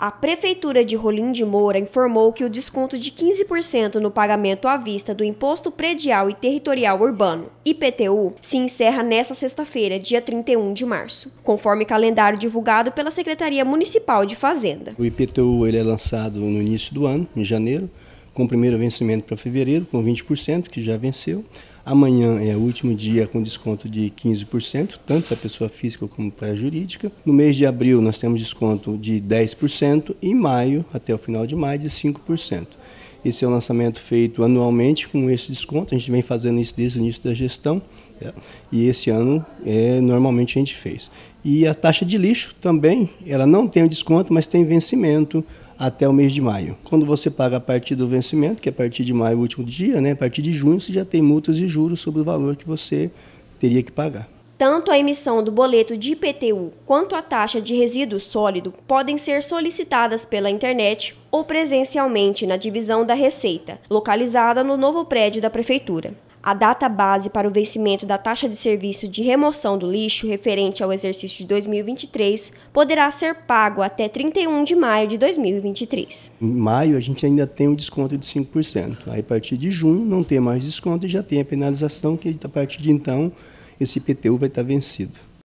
A Prefeitura de Rolim de Moura informou que o desconto de 15% no pagamento à vista do Imposto Predial e Territorial Urbano, IPTU, se encerra nesta sexta-feira, dia 31 de março, conforme calendário divulgado pela Secretaria Municipal de Fazenda. O IPTU ele é lançado no início do ano, em janeiro com o primeiro vencimento para fevereiro, com 20%, que já venceu. Amanhã é o último dia com desconto de 15%, tanto para pessoa física como para jurídica. No mês de abril, nós temos desconto de 10%, e em maio, até o final de maio, de 5%. Esse é o lançamento feito anualmente com esse desconto. A gente vem fazendo isso desde o início da gestão né? e esse ano é, normalmente a gente fez. E a taxa de lixo também, ela não tem desconto, mas tem vencimento até o mês de maio. Quando você paga a partir do vencimento, que é a partir de maio, o último dia, né, a partir de junho, você já tem multas e juros sobre o valor que você teria que pagar. Tanto a emissão do boleto de IPTU quanto a taxa de resíduo sólido podem ser solicitadas pela internet ou presencialmente na divisão da Receita, localizada no novo prédio da Prefeitura a data base para o vencimento da taxa de serviço de remoção do lixo referente ao exercício de 2023 poderá ser pago até 31 de maio de 2023. Em maio a gente ainda tem um desconto de 5%. Aí a partir de junho não tem mais desconto e já tem a penalização que a partir de então esse PTU vai estar vencido.